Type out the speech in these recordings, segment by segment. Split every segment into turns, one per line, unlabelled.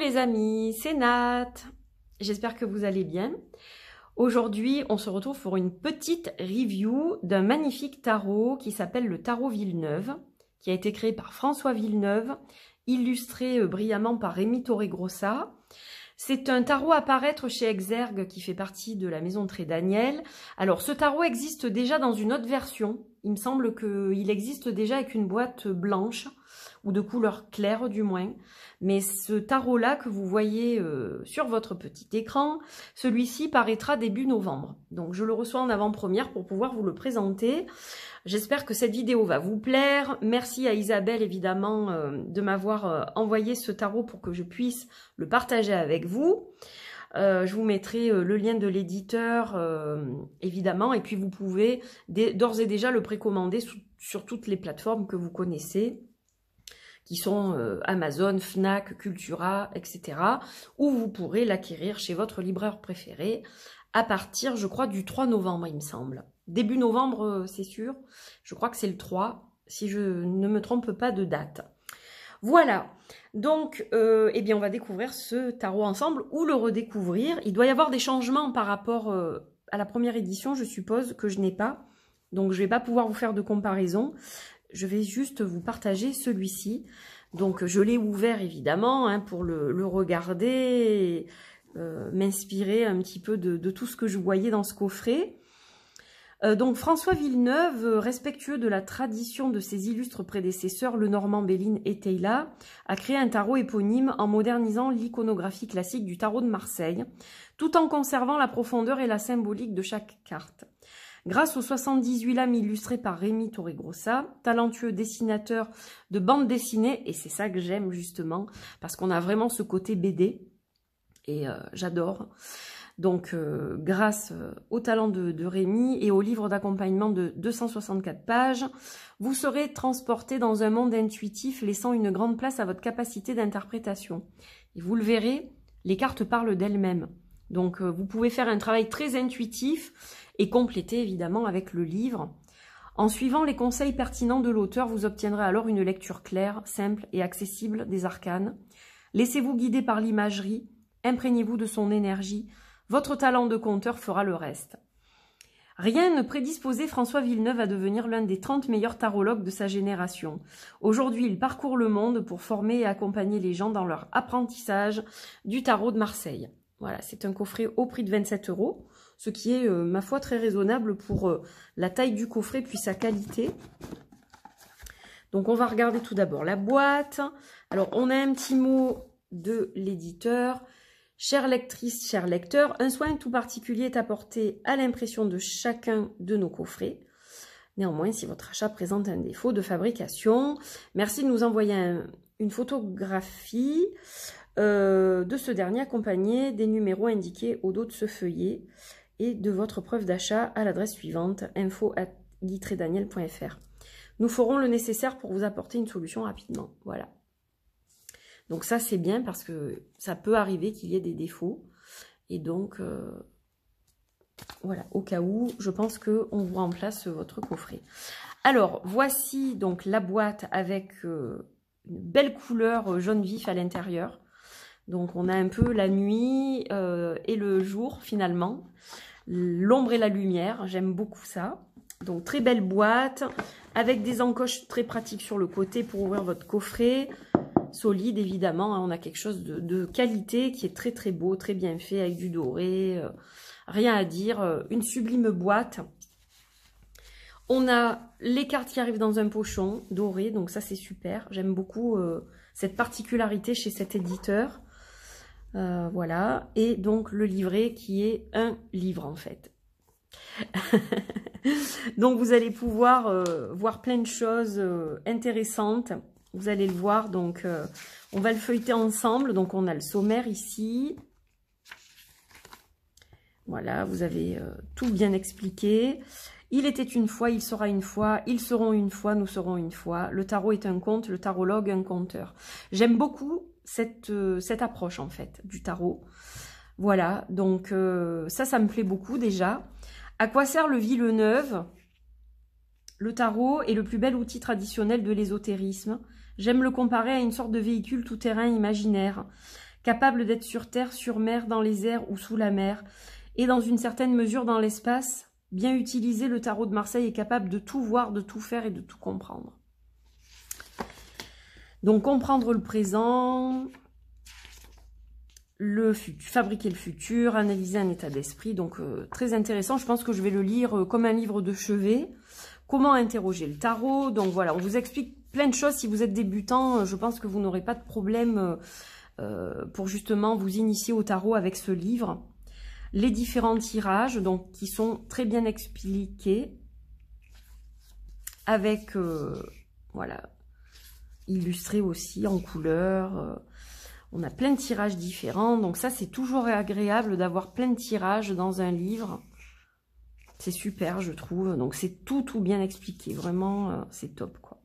les amis, c'est Nat. J'espère que vous allez bien. Aujourd'hui, on se retrouve pour une petite review d'un magnifique tarot qui s'appelle le tarot Villeneuve, qui a été créé par François Villeneuve, illustré euh, brillamment par Rémi Torregrossa. C'est un tarot à paraître chez Exergue qui fait partie de la maison Très Daniel. Alors ce tarot existe déjà dans une autre version. Il me semble qu'il existe déjà avec une boîte blanche ou de couleur claire du moins. Mais ce tarot-là que vous voyez euh, sur votre petit écran, celui-ci paraîtra début novembre. Donc je le reçois en avant-première pour pouvoir vous le présenter. J'espère que cette vidéo va vous plaire. Merci à Isabelle évidemment euh, de m'avoir euh, envoyé ce tarot pour que je puisse le partager avec vous. je vous mettrai le lien de l'éditeur, évidemment, et puis vous pouvez d'ores et déjà le précommander sur toutes les plateformes que vous connaissez qui sont euh, Amazon, Fnac, Cultura, etc. où vous pourrez l'acquérir chez votre libraire préféré à partir, je crois, du 3 novembre, il me semble. Début novembre, euh, c'est sûr. Je crois que c'est le 3, si je ne me trompe pas de date. Voilà. Donc, euh, eh bien, on va découvrir ce tarot ensemble ou le redécouvrir. Il doit y avoir des changements par rapport à la première édition, je suppose, que je n'ai pas. Donc, je ne vais pas pouvoir vous faire de comparaison je vais juste vous partager celui-ci. Donc je l'ai ouvert évidemment hein, pour le, regarder, et, euh, m'inspirer un petit peu de, tout ce que je voyais dans ce coffret. Euh, donc François Villeneuve, euh, respectueux de la tradition de ses illustres prédécesseurs, le Normand Béline et Teyla, a créé un tarot éponyme en modernisant l'iconographie classique du tarot de Marseille, tout en conservant la profondeur et la symbolique de chaque carte. Grâce aux 78 lames illustrées par Rémi Torregrossa, talentueux dessinateur de bande dessinée, et c'est ça que j'aime justement, parce qu'on a vraiment ce côté BD, et euh, j'adore. Donc, euh, grâce euh, au talent de, de, Rémi et au livre d'accompagnement de 264 pages, vous serez transporté dans un monde intuitif, laissant une grande place à votre capacité d'interprétation. Et vous le verrez, les cartes parlent d'elles-mêmes. Donc euh, vous pouvez faire un travail très intuitif et compléter évidemment avec le livre. En suivant les conseils pertinents de l'auteur, vous obtiendrez alors une lecture claire, simple et accessible des arcanes. Laissez-vous guider par l'imagerie, imprégnez-vous de son énergie, votre talent de conteur fera le reste. Rien ne prédisposait François Villeneuve à devenir l'un des 30 meilleurs tarologues de sa génération. Aujourd'hui, il parcourt le monde pour former et accompagner les gens dans leur apprentissage du tarot de Marseille. Voilà, c'est un coffret au prix de 27 euros, ce qui est, euh, ma foi, très raisonnable pour euh, la taille du coffret puis sa qualité. Donc, on va regarder tout d'abord la boîte. Alors, on a un petit mot de l'éditeur. Chère lectrice, cher lecteur, un soin tout particulier est apporté à l'impression de chacun de nos coffrets. Néanmoins, si votre achat présente un défaut de fabrication, merci de nous envoyer une photographie euh, de ce dernier accompagné des numéros indiqués au dos de ce feuillet et de votre preuve d'achat à l'adresse suivante info@guitredaniel.fr. Nous ferons le nécessaire pour vous apporter une solution rapidement. Voilà. Donc ça c'est bien parce que ça peut arriver qu'il y ait des défauts et donc euh, voilà, au cas où, je pense qu'on vous remplace votre coffret. Alors, voici donc la boîte avec euh, une belle couleur jaune vif à l'intérieur. Donc on a un peu la nuit euh, et le jour finalement. L'ombre et la lumière, j'aime beaucoup ça. Donc très belle boîte, avec des encoches très pratiques sur le côté pour ouvrir votre coffret. Solide évidemment, hein, on a quelque chose de, qualité qui est très très beau, très bien fait, avec du doré, euh, rien à dire. Euh, une sublime boîte. On a les cartes qui arrivent dans un pochon doré, donc ça c'est super. J'aime beaucoup cette particularité chez cet éditeur. Euh, voilà. Et donc le livret qui est un livre en fait. donc vous allez pouvoir euh, voir plein de choses euh, intéressantes. Vous allez le voir. Donc on va le feuilleter ensemble. Donc on a le sommaire ici. Voilà, vous avez tout bien expliqué. Il était une fois, il sera une fois, ils seront une fois, nous serons une fois. Le tarot est un conte, le tarologue un conteur. J'aime beaucoup euh, cette, approche en fait du tarot. Voilà, donc euh, ça, ça me plaît beaucoup déjà. À quoi sert le Villeneuve Le tarot est le plus bel outil traditionnel de l'ésotérisme. J'aime le comparer à une sorte de véhicule tout-terrain imaginaire, capable d'être sur terre, sur mer, dans les airs ou sous la mer, et dans une certaine mesure dans l'espace. Bien utilisé, le tarot de Marseille est capable de tout voir, de tout faire et de tout comprendre. Donc comprendre le présent, le fabriquer le futur, analyser un état d'esprit. Donc euh, très intéressant, je pense que je vais le lire euh, comme un livre de chevet. Comment interroger le tarot. Donc voilà, on vous explique plein de choses. Si vous êtes débutant, euh, je pense que vous n'aurez pas de problème pour justement vous initier au tarot avec ce livre. Les différents tirages, donc qui sont très bien expliqués avec voilà illustré aussi en couleur. Euh, on a plein de tirages différents. Donc ça, c'est toujours agréable d'avoir plein de tirages dans un livre. C'est super, je trouve. Donc c'est tout, tout bien expliqué. Vraiment, euh, c'est top, quoi.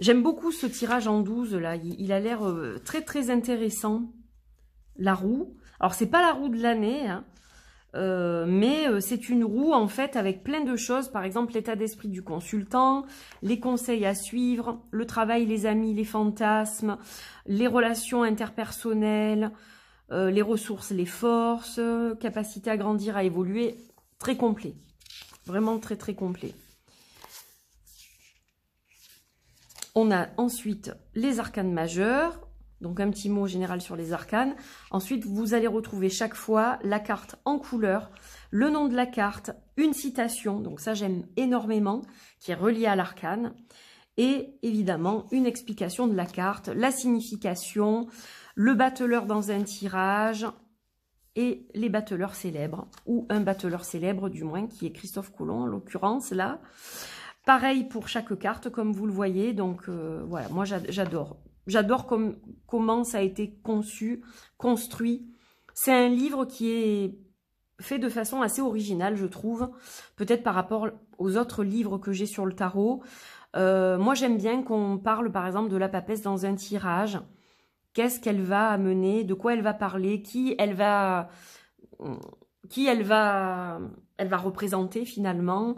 J'aime beaucoup ce tirage en 12, là. Il, a l'air euh, très, très intéressant. La roue. Alors, c'est pas la roue de l'année, hein, euh, mais euh, c'est une roue en fait avec plein de choses, par exemple l'état d'esprit du consultant, les conseils à suivre, le travail, les amis, les fantasmes, les relations interpersonnelles, euh, les ressources, les forces, capacité à grandir, à évoluer, très complet, vraiment très très complet. On a ensuite les arcanes majeurs, donc un petit mot général sur les arcanes. Ensuite, vous allez retrouver chaque fois la carte en couleur, le nom de la carte, une citation, donc ça j'aime énormément, qui est reliée à l'arcane. Et évidemment, une explication de la carte, la signification, le battleur dans un tirage et les batteleurs célèbres, ou un battleur célèbre du moins, qui est Christophe Colomb en l'occurrence là. Pareil pour chaque carte, comme vous le voyez. Donc euh, voilà, moi j'adore. J'adore comment ça a été conçu, construit. C'est un livre qui est fait de façon assez originale, je trouve, peut-être par rapport aux autres livres que j'ai sur le tarot. Euh, moi, j'aime bien qu'on parle, par exemple, de la papesse dans un tirage. Qu'est-ce qu'elle va amener De quoi elle va parler Qui elle va qui elle va elle va représenter finalement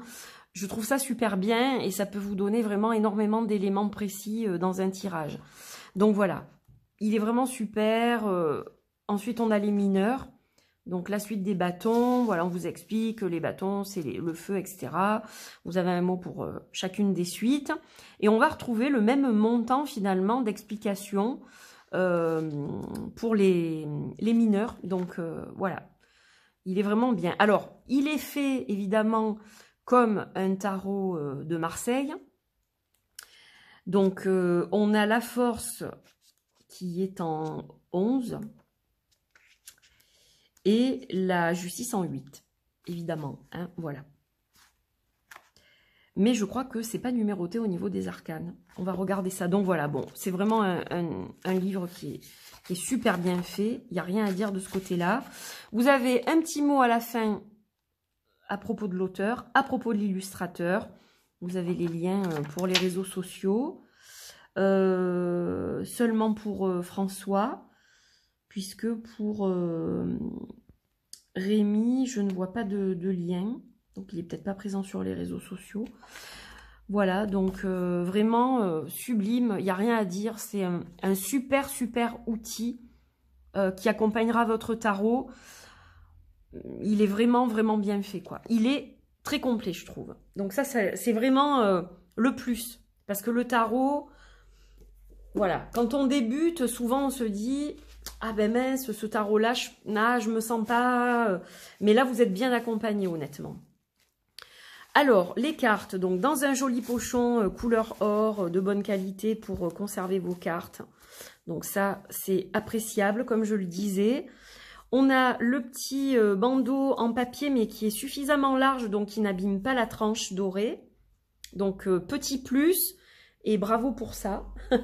je trouve ça super bien et ça peut vous donner vraiment énormément d'éléments précis euh, dans un tirage. Donc voilà, il est vraiment super. Euh, ensuite, on a les mineurs. Donc la suite des bâtons, voilà, on vous explique les bâtons, c'est le feu, etc. Vous avez un mot pour euh, chacune des suites. Et on va retrouver le même montant finalement d'explications euh, pour les, mineurs. Donc voilà, il est vraiment bien. Alors, il est fait évidemment comme un tarot de Marseille. Donc, euh, on a la force qui est en 11 et la justice en 8, évidemment. Hein, voilà. Mais je crois que c'est pas numéroté au niveau des arcanes. On va regarder ça. Donc voilà, bon, c'est vraiment un, livre qui est, qui est super bien fait. Il n'y a rien à dire de ce côté-là. Vous avez un petit mot à la fin à propos de l'auteur, à propos de l'illustrateur. Vous avez les liens euh, pour les réseaux sociaux. Euh, seulement pour euh, François, puisque pour Rémi, je ne vois pas de, lien. Donc il n'est peut-être pas présent sur les réseaux sociaux. Voilà, donc vraiment sublime, il n'y a rien à dire. C'est un, un, super, super outil qui accompagnera votre tarot. Il est vraiment, vraiment bien fait, quoi. Il est très complet, je trouve. Donc ça, c'est vraiment euh, le plus. Parce que le tarot, voilà, quand on débute, souvent on se dit « Ah ben mince, ce tarot-là, je, je me sens pas... Euh. » Mais là, vous êtes bien accompagné, honnêtement. Alors, les cartes, donc dans un joli pochon euh, couleur or de bonne qualité pour conserver vos cartes. Donc ça, c'est appréciable, comme je le disais. On a le petit euh, bandeau en papier mais qui est suffisamment large donc qui n'abîme pas la tranche dorée. Donc euh, petit plus et bravo pour ça.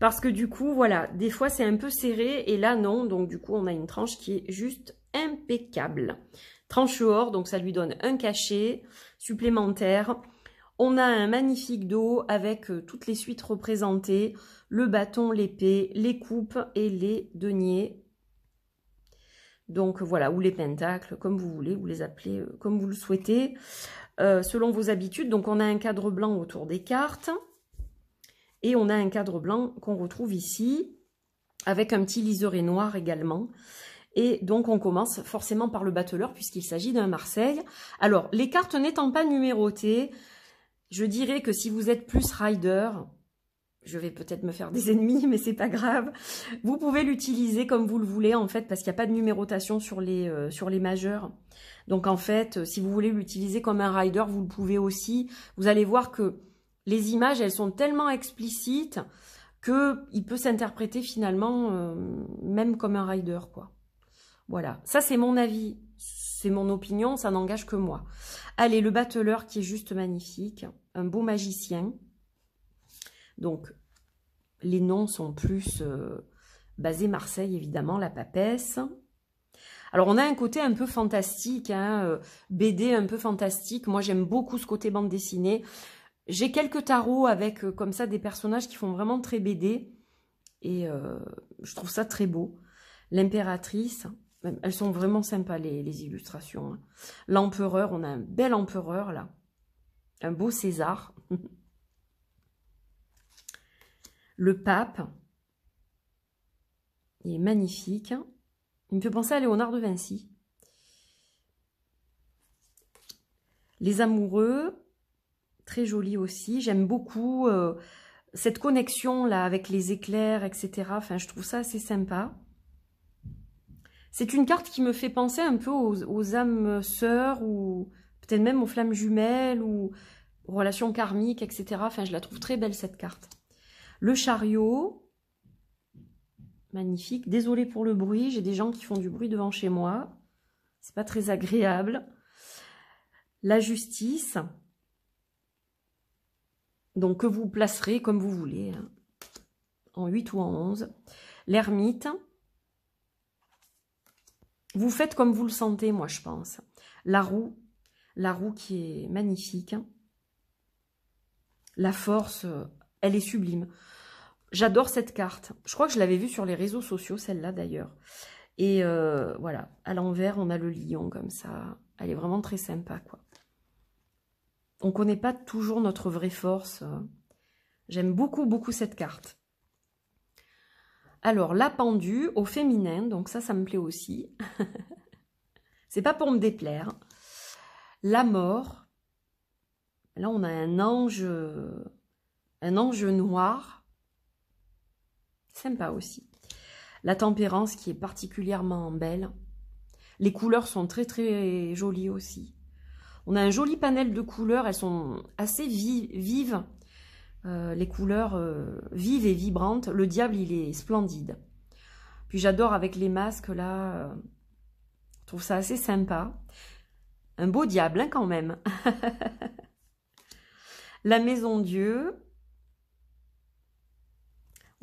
Parce que du coup voilà, des fois c'est un peu serré et là non. Donc du coup on a une tranche qui est juste impeccable. Tranche or, donc ça lui donne un cachet supplémentaire. On a un magnifique dos avec euh, toutes les suites représentées, le bâton, l'épée, les coupes et les deniers donc euh, voilà, ou les pentacles, comme vous voulez, vous les appelez euh, comme vous le souhaitez, euh, selon vos habitudes. Donc on a un cadre blanc autour des cartes, et on a un cadre blanc qu'on retrouve ici, avec un petit liseré noir également. Et donc on commence forcément par le battleur, puisqu'il s'agit d'un Marseille. Alors, les cartes n'étant pas numérotées, je dirais que si vous êtes plus rider, je vais peut-être me faire des ennemis, mais c'est pas grave. Vous pouvez l'utiliser comme vous le voulez, en fait, parce qu'il n'y a pas de numérotation sur les, euh, sur les majeurs. Donc, en fait, euh, si vous voulez l'utiliser comme un rider, vous le pouvez aussi. Vous allez voir que les images, elles sont tellement explicites qu'il peut s'interpréter finalement euh, même comme un rider, quoi. Voilà, ça c'est mon avis, c'est mon opinion, ça n'engage que moi. Allez, le battleur qui est juste magnifique, un beau magicien. Donc, les noms sont plus euh, basés Marseille, évidemment, la papesse. Alors, on a un côté un peu fantastique, hein, euh, BD un peu fantastique. Moi, j'aime beaucoup ce côté bande dessinée. J'ai quelques tarots avec, euh, comme ça, des personnages qui font vraiment très BD. Et je trouve ça très beau. L'impératrice, elles sont vraiment sympas, les, les illustrations. Hein. L'empereur, on a un bel empereur, là. Un beau César. le pape. Il est magnifique. Il me fait penser à Léonard de Vinci. Les amoureux, très joli aussi. J'aime beaucoup euh, cette connexion là avec les éclairs, etc. Enfin, je trouve ça assez sympa. C'est une carte qui me fait penser un peu aux, âmes sœurs ou peut-être même aux flammes jumelles ou aux relations karmiques, etc. Enfin, je la trouve très belle cette carte le chariot. Magnifique. Désolée pour le bruit, j'ai des gens qui font du bruit devant chez moi. C'est pas très agréable. La justice. Donc que vous placerez comme vous voulez. Hein. En 8 ou en 11. L'ermite. Vous faites comme vous le sentez, moi je pense. La roue, la roue qui est magnifique. La force, euh, elle est sublime. J'adore cette carte. Je crois que je l'avais vue sur les réseaux sociaux, celle-là d'ailleurs. Et euh, voilà, à l'envers, on a le lion comme ça. Elle est vraiment très sympa, quoi. On ne connaît pas toujours notre vraie force. Euh. J'aime beaucoup, beaucoup cette carte. Alors, la pendue au féminin, donc ça, ça me plaît aussi. C'est pas pour me déplaire. La mort. Là, on a un ange, euh, un ange noir Sympa aussi. La tempérance qui est particulièrement belle. Les couleurs sont très très jolies aussi. On a un joli panel de couleurs, elles sont assez vives. Euh, les couleurs euh, vives et vibrantes. Le diable, il est splendide. Puis j'adore avec les masques là. Euh, je trouve ça assez sympa. Un beau diable hein, quand même. La maison Dieu,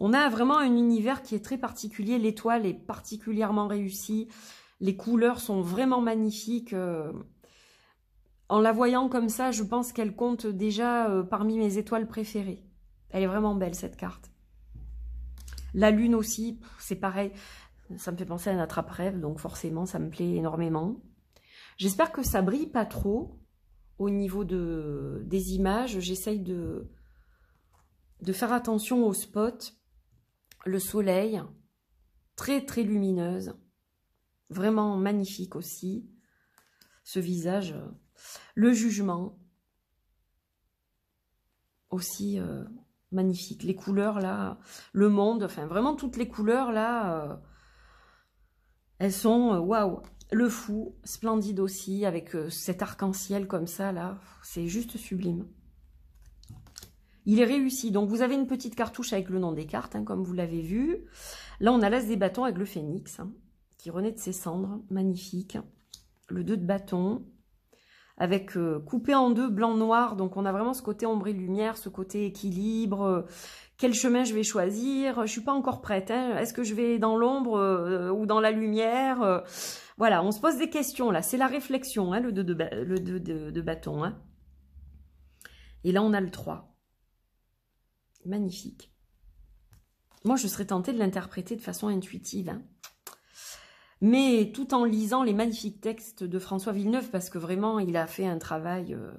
on a vraiment un univers qui est très particulier. L'étoile est particulièrement réussie. Les couleurs sont vraiment magnifiques. Euh. En la voyant comme ça, je pense qu'elle compte déjà euh, parmi mes étoiles préférées. Elle est vraiment belle, cette carte. La lune aussi, c'est pareil. Ça me fait penser à un attrape-rêve, donc forcément, ça me plaît énormément. J'espère que ça brille pas trop au niveau de, des images. J'essaye de, de faire attention aux spots le soleil, très très lumineuse, vraiment magnifique aussi, ce visage, euh, le jugement, aussi euh, magnifique, les couleurs là, le monde, enfin vraiment toutes les couleurs là, euh, elles sont waouh, le fou, splendide aussi, avec cet arc-en-ciel comme ça là, c'est juste sublime. Il est réussi. Donc vous avez une petite cartouche avec le nom des cartes, hein, comme vous l'avez vu. Là, on a l'as des bâtons avec le phénix, hein, qui renaît de ses cendres. Magnifique. Le 2 de bâton, avec euh, coupé en deux, blanc-noir. Donc on a vraiment ce côté ombre et lumière, ce côté équilibre. quel chemin je vais choisir Je suis pas encore prête. Hein. Est-ce que je vais dans l'ombre euh, ou dans la lumière Voilà, on se pose des questions là. C'est la réflexion, le 2 de, de, bâton. Et là, on a le 3. Magnifique. Moi, je serais tentée de l'interpréter de façon intuitive. Hein. Mais tout en lisant les magnifiques textes de François Villeneuve, parce que vraiment, il a fait un travail euh,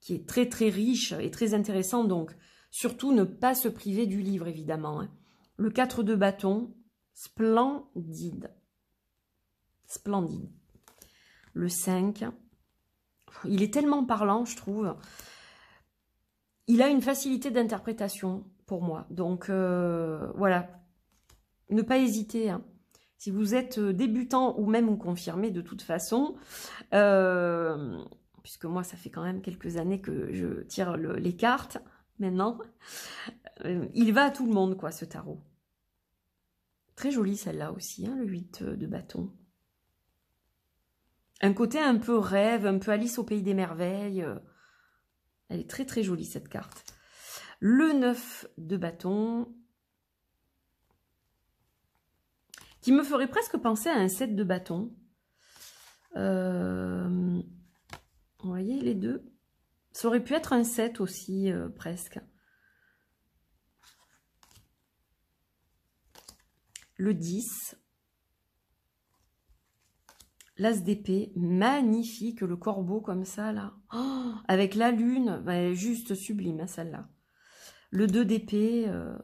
qui est très très riche et très intéressant. Donc, surtout ne pas se priver du livre, évidemment. Hein. Le 4 de bâton, splendide. Splendide. Le 5, il est tellement parlant, je trouve il a une facilité d'interprétation pour moi. Donc euh, voilà, ne pas hésiter. Hein. Si vous êtes euh, débutant ou même confirmé de toute façon, euh, puisque moi ça fait quand même quelques années que je tire les cartes maintenant, il va à tout le monde quoi ce tarot. Très jolie celle-là aussi, hein, le 8 de bâton. Un côté un peu rêve, un peu Alice au pays des merveilles, elle est très très jolie cette carte. Le 9 de bâton, qui me ferait presque penser à un 7 de bâton. Euh, vous voyez les deux Ça aurait pu être un 7 aussi, euh, presque. Le 10, l'as d'épée, magnifique, le corbeau comme ça, là. Oh, avec la lune, bah, juste sublime, hein, celle-là. Le 2 d'épée, euh,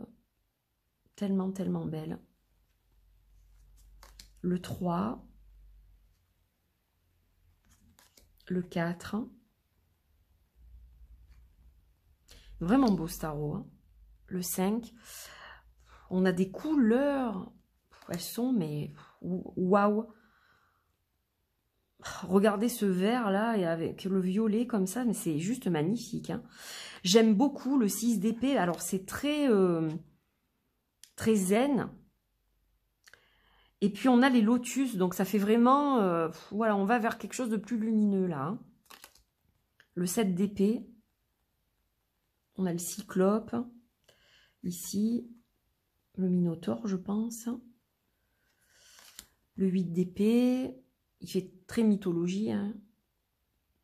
tellement, tellement belle. Le 3. Le 4. Vraiment beau starro hein. Le 5. On a des couleurs. Elles sont, mais waouh Regardez ce vert là et avec le violet comme ça, mais c'est juste magnifique. Hein. J'aime beaucoup le 6 d'épée. Alors c'est très, euh, très zen. Et puis on a les lotus, donc ça fait vraiment... Euh, voilà, on va vers quelque chose de plus lumineux là. Hein. Le 7 d'épée. On a le cyclope. Ici, le minotaure je pense. Le 8 d'épée. Il fait très mythologie. Hein.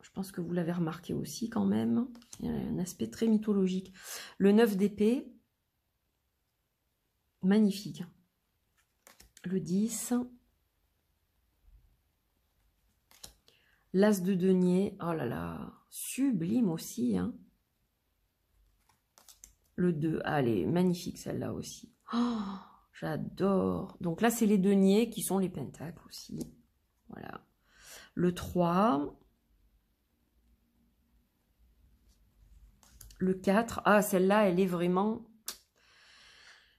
Je pense que vous l'avez remarqué aussi quand même. Il y a un aspect très mythologique. Le 9 d'épée, magnifique. Le 10. L'as de denier, oh là là, sublime aussi. Hein. Le 2, allez, ah, magnifique celle-là aussi. Oh, j'adore. Donc là, c'est les deniers qui sont les pentacles aussi. Voilà. Le 3. Le 4. Ah, celle-là, elle est vraiment...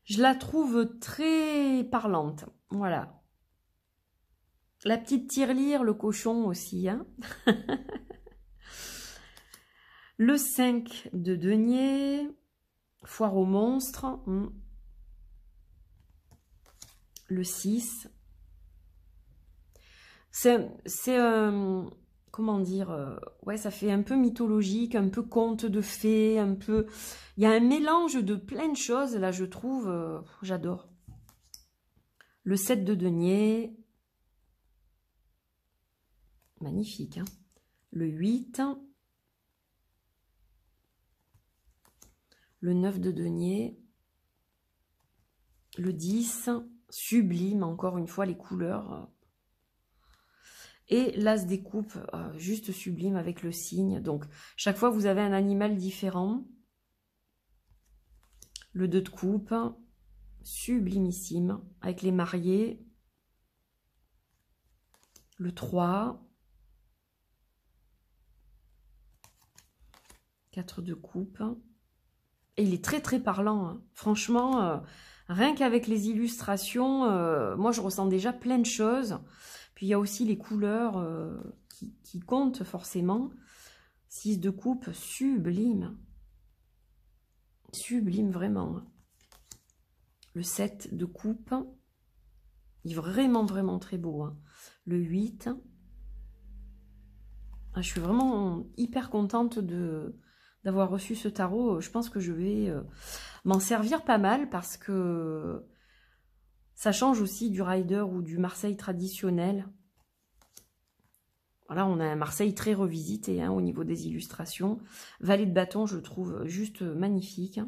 Je la trouve très parlante. Voilà. La petite tirelire, le cochon aussi. Hein. le 5 de denier. Foire aux monstres. Hmm. Le 6. C'est... Euh, comment dire euh, Ouais, ça fait un peu mythologique, un peu conte de fées, un peu... Il y a un mélange de plein de choses, là, je trouve. Euh, j'adore. Le 7 de denier. Magnifique, hein. Le 8. Le 9 de denier. Le 10. Sublime, encore une fois, les couleurs et l'as des coupes, euh, juste sublime avec le signe. Donc, chaque fois, vous avez un animal différent. Le 2 de coupe, sublimissime, avec les mariés. Le 3. 4 de coupe. Et il est très très parlant. Hein. Franchement, euh, rien qu'avec les illustrations, euh, moi je ressens déjà plein de choses. Puis il y a aussi les couleurs euh, qui, comptent forcément. 6 de coupe, sublime. Sublime vraiment. Le 7 de coupe, il est vraiment vraiment très beau. Hein. Le 8. Ah, je suis vraiment hyper contente de d'avoir reçu ce tarot. Je pense que je vais euh, m'en servir pas mal parce que ça change aussi du rider ou du Marseille traditionnel. Voilà, on a un Marseille très revisité hein, au niveau des illustrations. Valet de bâton, je trouve juste magnifique.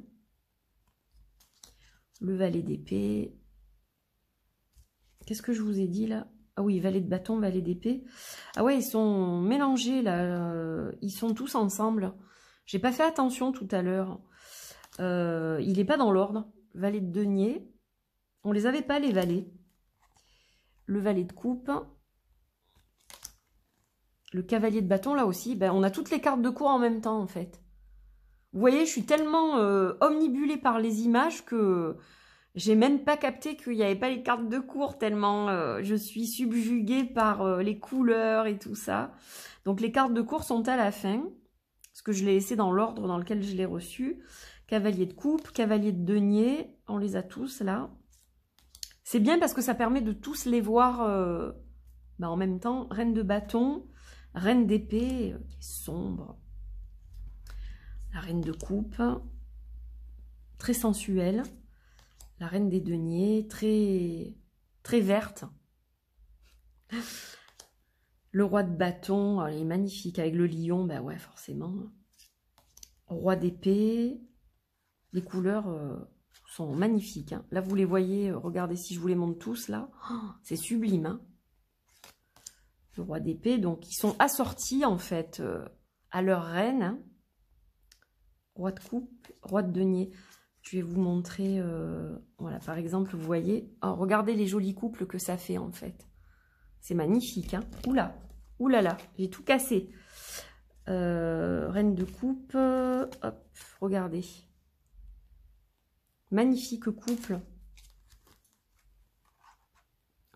Le valet d'épée. Qu'est-ce que je vous ai dit là Ah oui, valet de bâton, valet d'épée. Ah ouais, ils sont mélangés là. Euh, ils sont tous ensemble. J'ai pas fait attention tout à l'heure. Euh, il n'est pas dans l'ordre. Valet de denier, on les avait pas, les valets. Le valet de coupe. Le cavalier de bâton, là aussi. Ben, on a toutes les cartes de cours en même temps, en fait. Vous voyez, je suis tellement euh, omnibulée par les images que j'ai même pas capté qu'il n'y avait pas les cartes de cours tellement euh, je suis subjuguée par euh, les couleurs et tout ça. Donc les cartes de cours sont à la fin, parce que je l'ai laissé dans l'ordre dans lequel je l'ai reçu. Cavalier de coupe, cavalier de denier, on les a tous là. C'est bien parce que ça permet de tous les voir euh, bah, en même temps. Reine de bâton, reine d'épée, euh, qui est sombre. La reine de coupe, très sensuelle. La reine des deniers, très, très verte. Le roi de bâton, oh, il est magnifique. Avec le lion, bah ouais, forcément. Roi d'épée, les couleurs... Euh, sont magnifiques. Hein. Là, vous les voyez, euh, regardez si je vous les montre tous, là. Oh, c'est sublime. Hein. Le roi d'épée, donc, ils sont assortis, en fait, euh, à leur reine. Hein. Roi de coupe, roi de denier. Je vais vous montrer, euh, voilà, par exemple, vous voyez. Oh, regardez les jolis couples que ça fait, en fait. C'est magnifique, Oula, oulala, là, j'ai tout cassé. reine de coupe, regardez. Magnifique couple.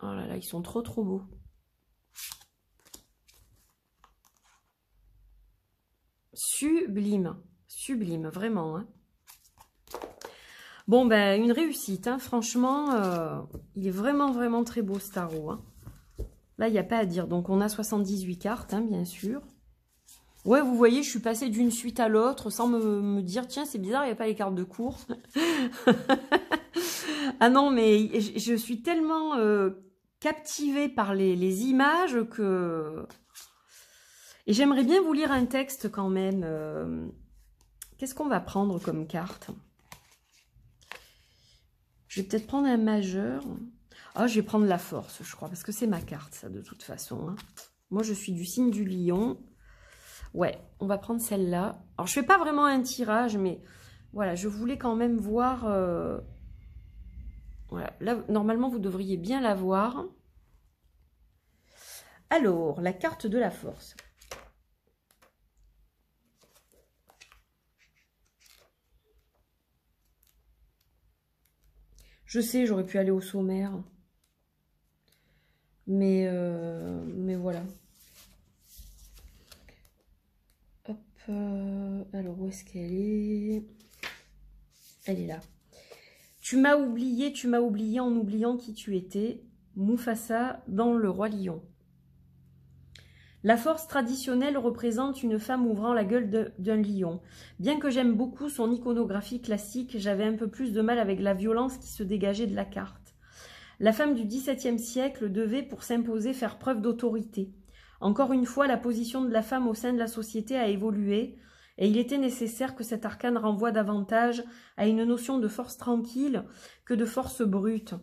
Oh là là, ils sont trop trop beaux. Sublime, sublime, vraiment. Hein. Bon, ben, une réussite, hein. franchement, euh, il est vraiment, vraiment très beau ce hein. Là, il n'y a pas à dire. Donc, on a 78 cartes, bien sûr. Ouais, vous voyez, je suis passée d'une suite à l'autre sans me, dire, tiens, c'est bizarre, il n'y a pas les cartes de course. ah non, mais je, suis tellement euh, captivée par les, images que... Et j'aimerais bien vous lire un texte quand même. Euh, qu'est-ce qu'on va prendre comme carte Je vais peut-être prendre un majeur. Ah, je vais prendre la force, je crois, parce que c'est ma carte, ça, de toute façon. Hein. Moi, je suis du signe du lion. Ouais, on va prendre celle-là. Alors, je fais pas vraiment un tirage, mais voilà, je voulais quand même voir... Euh, voilà, là, normalement, vous devriez bien la voir. Alors, la carte de la force. Je sais, j'aurais pu aller au sommaire. Mais, euh, mais voilà. Euh, alors, où est-ce qu'elle est, elle, est là. Tu m'as oublié, tu m'as oublié en oubliant qui tu étais. Mufasa dans Le Roi Lion. La force traditionnelle représente une femme ouvrant la gueule d'un lion. Bien que j'aime beaucoup son iconographie classique, j'avais un peu plus de mal avec la violence qui se dégageait de la carte. La femme du XVIIe siècle devait, pour s'imposer, faire preuve d'autorité. Encore une fois, la position de la femme au sein de la société a évolué, et il était nécessaire que cet arcane renvoie davantage à une notion de force tranquille que de force brute.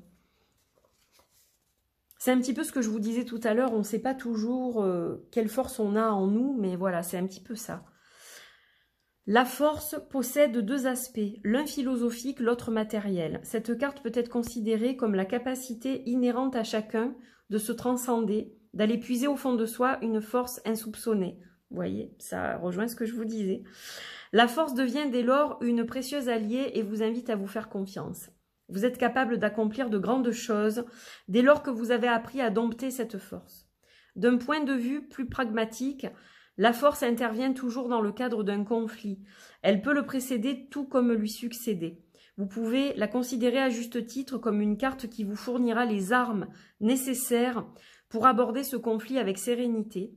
C'est un petit peu ce que je vous disais tout à l'heure, on ne sait pas toujours euh, quelle force on a en nous, mais voilà, c'est un petit peu ça. La force possède deux aspects, l'un philosophique, l'autre matériel. Cette carte peut être considérée comme la capacité inhérente à chacun de se transcender, d'aller puiser au fond de soi une force insoupçonnée. Vous voyez, ça rejoint ce que je vous disais. La force devient dès lors une précieuse alliée et vous invite à vous faire confiance. Vous êtes capable d'accomplir de grandes choses dès lors que vous avez appris à dompter cette force. D'un point de vue plus pragmatique, la force intervient toujours dans le cadre d'un conflit. Elle peut le précéder tout comme lui succéder. Vous pouvez la considérer à juste titre comme une carte qui vous fournira les armes nécessaires pour aborder ce conflit avec sérénité,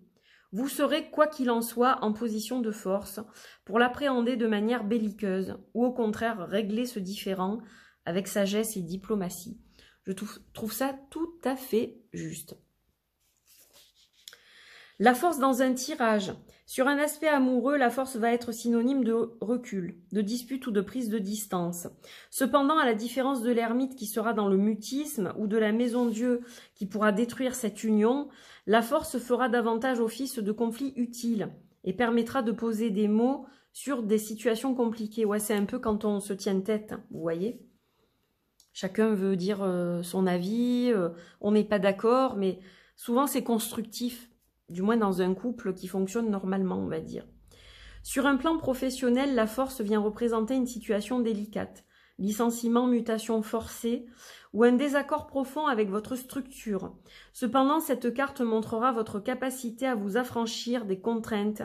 vous serez, quoi qu'il en soit, en position de force pour l'appréhender de manière belliqueuse ou au contraire régler ce différend avec sagesse et diplomatie. Je trouve ça tout à fait juste. La force dans un tirage. Sur un aspect amoureux, la force va être synonyme de recul, de dispute ou de prise de distance. Cependant, à la différence de l'ermite qui sera dans le mutisme ou de la maison Dieu qui pourra détruire cette union, la force fera davantage office de conflit utile et permettra de poser des mots sur des situations compliquées. Ouais, c'est un peu quand on se tient tête, vous voyez Chacun veut dire euh, son avis, euh, on n'est pas d'accord, mais souvent c'est constructif du moins dans un couple qui fonctionne normalement, on va dire. Sur un plan professionnel, la force vient représenter une situation délicate, licenciement, mutation forcée ou un désaccord profond avec votre structure. Cependant, cette carte montrera votre capacité à vous affranchir des contraintes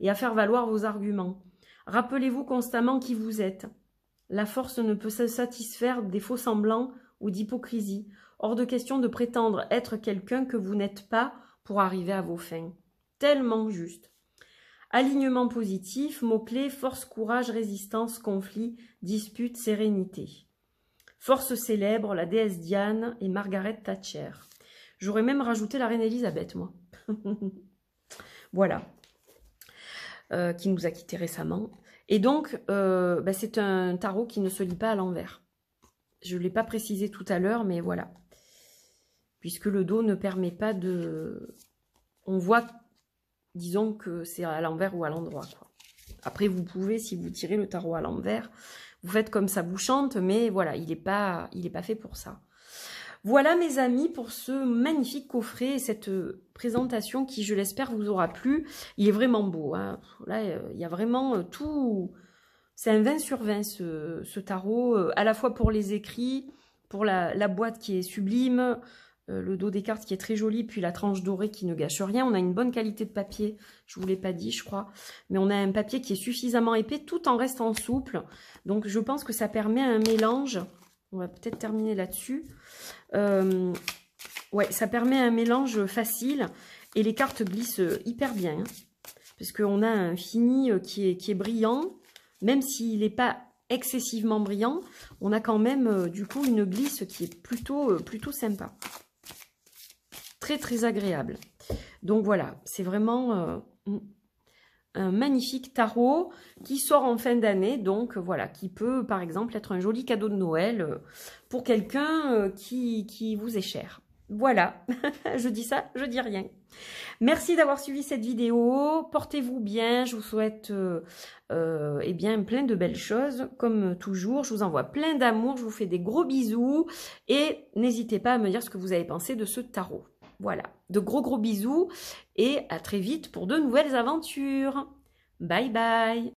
et à faire valoir vos arguments. Rappelez-vous constamment qui vous êtes. La force ne peut se satisfaire des faux semblants ou d'hypocrisie. Hors de question de prétendre être quelqu'un que vous n'êtes pas pour arriver à vos fins. Tellement juste. Alignement positif, mots-clés, force, courage, résistance, conflit, dispute, sérénité. Force célèbre, la déesse Diane et Margaret Thatcher. J'aurais même rajouté la reine Elisabeth, moi. voilà. Euh, qui nous a quittés récemment. Et donc, euh, bah, c'est un tarot qui ne se lit pas à l'envers. Je ne l'ai pas précisé tout à l'heure, mais voilà puisque le dos ne permet pas de... On voit, disons que c'est à l'envers ou à l'endroit. Après, vous pouvez, si vous tirez le tarot à l'envers, vous faites comme ça vous chante, mais voilà, il n'est pas, il pas fait pour ça. Voilà mes amis pour ce magnifique coffret et cette présentation qui, je l'espère, vous aura plu. Il est vraiment beau. Hein. Là, il y a vraiment tout... C'est un 20 sur 20 ce, tarot, à la fois pour les écrits, pour la boîte qui est sublime, euh, le dos des cartes qui est très joli, puis la tranche dorée qui ne gâche rien. On a une bonne qualité de papier, je vous l'ai pas dit, je crois, mais on a un papier qui est suffisamment épais tout en restant souple. Donc je pense que ça permet un mélange. On va peut-être terminer là-dessus. Euh, ouais, ça permet un mélange facile et les cartes glissent euh, hyper bien. Hein. parce qu'on a un fini qui est, brillant, même s'il n'est pas excessivement brillant, on a quand même du coup une glisse qui est plutôt, plutôt sympa très très agréable. Donc voilà, c'est vraiment euh, mm, un magnifique tarot qui sort en fin d'année, donc euh, voilà, qui peut par exemple être un joli cadeau de Noël euh, pour quelqu'un qui, qui vous est cher. Voilà, je dis ça, je dis rien. Merci d'avoir suivi cette vidéo. Portez-vous bien. Je vous souhaite et eh bien plein de belles choses. Comme toujours, je vous envoie plein d'amour. Je vous fais des gros bisous. Et n'hésitez pas à me dire ce que vous avez pensé de ce tarot. Voilà. De gros gros bisous et à très vite pour de nouvelles aventures. Bye bye